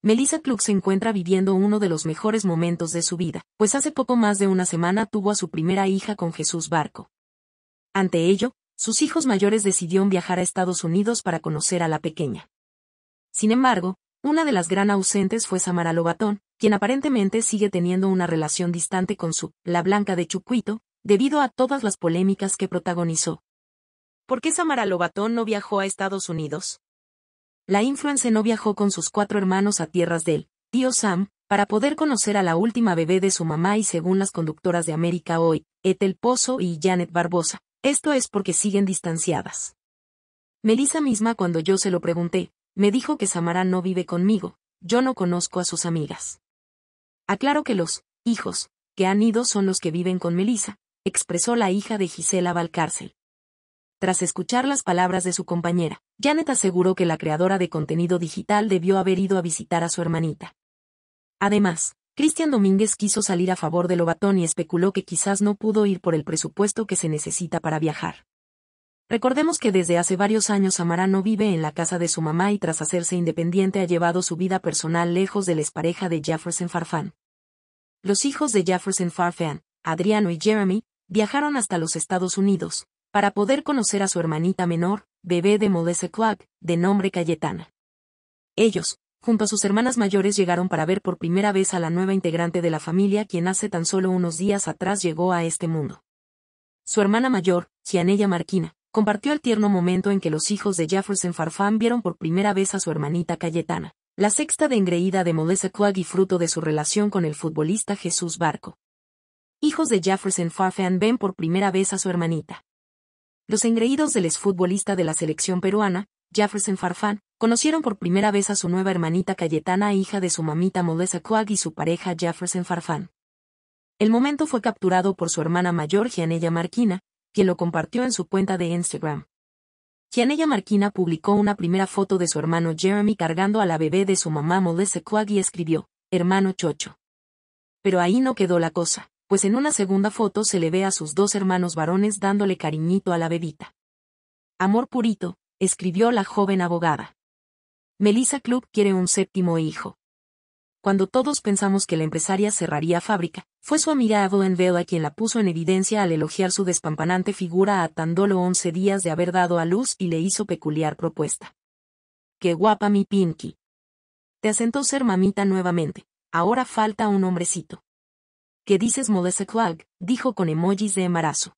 Melissa Klug se encuentra viviendo uno de los mejores momentos de su vida, pues hace poco más de una semana tuvo a su primera hija con Jesús Barco. Ante ello, sus hijos mayores decidieron viajar a Estados Unidos para conocer a la pequeña. Sin embargo, una de las gran ausentes fue Samara Lobatón, quien aparentemente sigue teniendo una relación distante con su La Blanca de Chucuito, debido a todas las polémicas que protagonizó. ¿Por qué Samara Lobatón no viajó a Estados Unidos? la influence no viajó con sus cuatro hermanos a tierras del tío Sam, para poder conocer a la última bebé de su mamá y según las conductoras de América Hoy, Ethel Pozo y Janet Barbosa. Esto es porque siguen distanciadas. Melissa misma cuando yo se lo pregunté, me dijo que Samara no vive conmigo, yo no conozco a sus amigas. Aclaro que los hijos que han ido son los que viven con Melissa, expresó la hija de Gisela Valcárcel. Tras escuchar las palabras de su compañera, Janet aseguró que la creadora de contenido digital debió haber ido a visitar a su hermanita. Además, Cristian Domínguez quiso salir a favor de Lobatón y especuló que quizás no pudo ir por el presupuesto que se necesita para viajar. Recordemos que desde hace varios años Samara no vive en la casa de su mamá y tras hacerse independiente ha llevado su vida personal lejos de la expareja de Jefferson Farfán. Los hijos de Jefferson Farfán, Adriano y Jeremy, viajaron hasta los Estados Unidos, para poder conocer a su hermanita menor, bebé de Molese Clark, de nombre Cayetana. Ellos, junto a sus hermanas mayores llegaron para ver por primera vez a la nueva integrante de la familia quien hace tan solo unos días atrás llegó a este mundo. Su hermana mayor, Gianella Marquina, compartió el tierno momento en que los hijos de Jefferson Farfán vieron por primera vez a su hermanita Cayetana, la sexta de engreída de Molesse Quag y fruto de su relación con el futbolista Jesús Barco. Hijos de Jefferson Farfán ven por primera vez a su hermanita. Los engreídos del exfutbolista de la selección peruana, Jefferson Farfán, conocieron por primera vez a su nueva hermanita Cayetana, hija de su mamita Molesa Quag y su pareja Jefferson Farfán. El momento fue capturado por su hermana mayor Gianella Marquina, quien lo compartió en su cuenta de Instagram. Gianella Marquina publicó una primera foto de su hermano Jeremy cargando a la bebé de su mamá Molessa Quag y escribió, hermano Chocho. Pero ahí no quedó la cosa pues en una segunda foto se le ve a sus dos hermanos varones dándole cariñito a la bebita. Amor purito, escribió la joven abogada. Melissa Club quiere un séptimo hijo. Cuando todos pensamos que la empresaria cerraría fábrica, fue su amiga Evelyn a quien la puso en evidencia al elogiar su despampanante figura atándolo 11 días de haber dado a luz y le hizo peculiar propuesta. ¡Qué guapa mi Pinky! Te asentó ser mamita nuevamente, ahora falta un hombrecito. ¿Qué dices Melissa Clark? dijo con emojis de embarazo.